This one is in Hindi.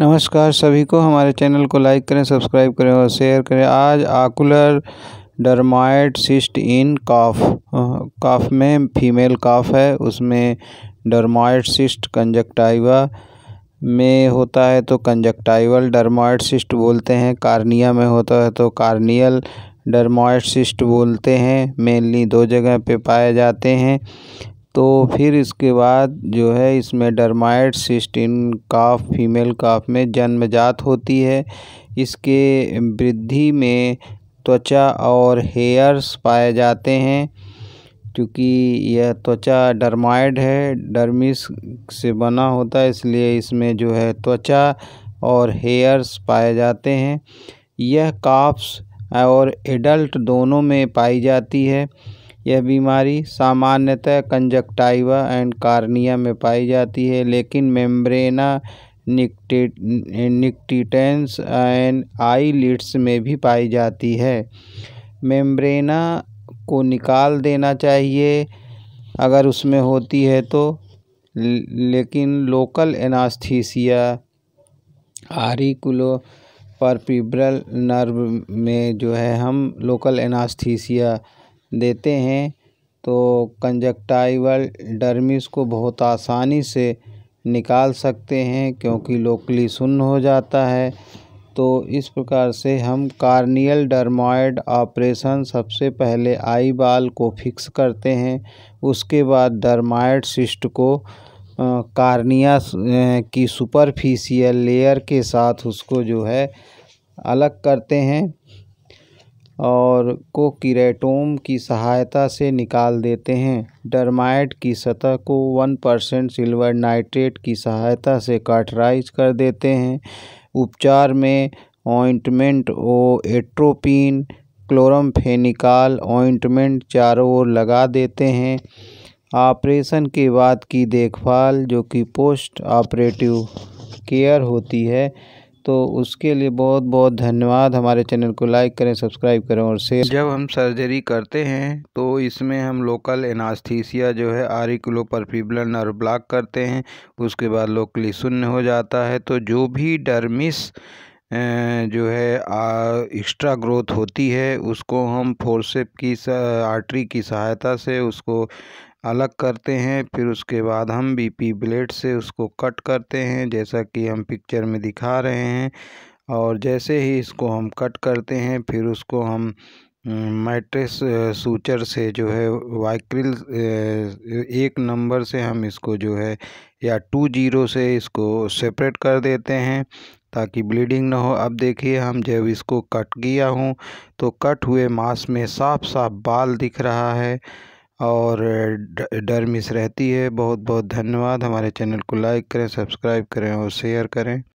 नमस्कार सभी को हमारे चैनल को लाइक करें सब्सक्राइब करें और शेयर करें आज आकुलर डरमाइट सिस्ट इन काफ काफ में फीमेल काफ है उसमें डरमाइट सिस्ट कंजक्टाइवा में होता है तो कंजक्टाइवल डरमाइट सिस्ट बोलते हैं कार्निया में होता है तो कार्नियल डरमाइट सिस्ट बोलते हैं मेनली दो जगह पे पाए जाते हैं तो फिर इसके बाद जो है इसमें डरमाइट सिस्टिन काफ फीमेल काफ में जन्मजात होती है इसके वृद्धि में त्वचा और हेयर्स पाए जाते हैं क्योंकि यह त्वचा डरमाइड है डर्मिस से बना होता है इसलिए इसमें जो है त्वचा और हेयर्स पाए जाते हैं यह काफ्स और एडल्ट दोनों में पाई जाती है यह बीमारी सामान्यतः कंजक्टाइवा एंड कार्निया में पाई जाती है लेकिन मेम्ब्रेना निकटिटेंस एंड आई लिट्स में भी पाई जाती है मेम्ब्रेना को निकाल देना चाहिए अगर उसमें होती है तो लेकिन लोकल एनास्थीसिया आरिकुलो परपिब्रल नर्व में जो है हम लोकल एनास्थीसिया देते हैं तो कंजक्टाइवल डर्मिस को बहुत आसानी से निकाल सकते हैं क्योंकि लोकली सुन्न हो जाता है तो इस प्रकार से हम कार्नियल डर्मॉयड ऑपरेशन सबसे पहले आई बाल को फिक्स करते हैं उसके बाद डर्माइड सिस्ट को कार्निया की सुपरफिशियल लेयर के साथ उसको जो है अलग करते हैं और को किरेटोम की सहायता से निकाल देते हैं डरमाइट की सतह को वन परसेंट सिल्वर नाइट्रेट की सहायता से काटराइज कर देते हैं उपचार में ऑइंटमेंट ओ एट्रोपिन फेनिकाल ऑइंटमेंट चारों ओर लगा देते हैं ऑपरेशन के बाद की देखभाल जो कि पोस्ट ऑपरेटिव केयर होती है तो उसके लिए बहुत बहुत धन्यवाद हमारे चैनल को लाइक करें सब्सक्राइब करें और शेयर जब हम सर्जरी करते हैं तो इसमें हम लोकल एनास्थीसिया जो है आरिकुलोपरफिबुलर नर्व ब्लॉक करते हैं उसके बाद लोकली शून्य हो जाता है तो जो भी डर्मिस जो है एक्स्ट्रा ग्रोथ होती है उसको हम फोर्सेप की आर्टरी की सहायता से उसको अलग करते हैं फिर उसके बाद हम बीपी ब्लेड से उसको कट करते हैं जैसा कि हम पिक्चर में दिखा रहे हैं और जैसे ही इसको हम कट करते हैं फिर उसको हम हम्म, मैट्रिक्स सूचर से जो है वाइक्रिल एक नंबर से हम इसको जो है या टू जीरो से इसको सेपरेट कर देते हैं ताकि ब्लीडिंग ना हो अब देखिए हम जब इसको कट किया हूँ तो कट हुए मांस में साफ साफ बाल दिख रहा है और डर मिस रहती है बहुत बहुत धन्यवाद हमारे चैनल को लाइक करें सब्सक्राइब करें और शेयर करें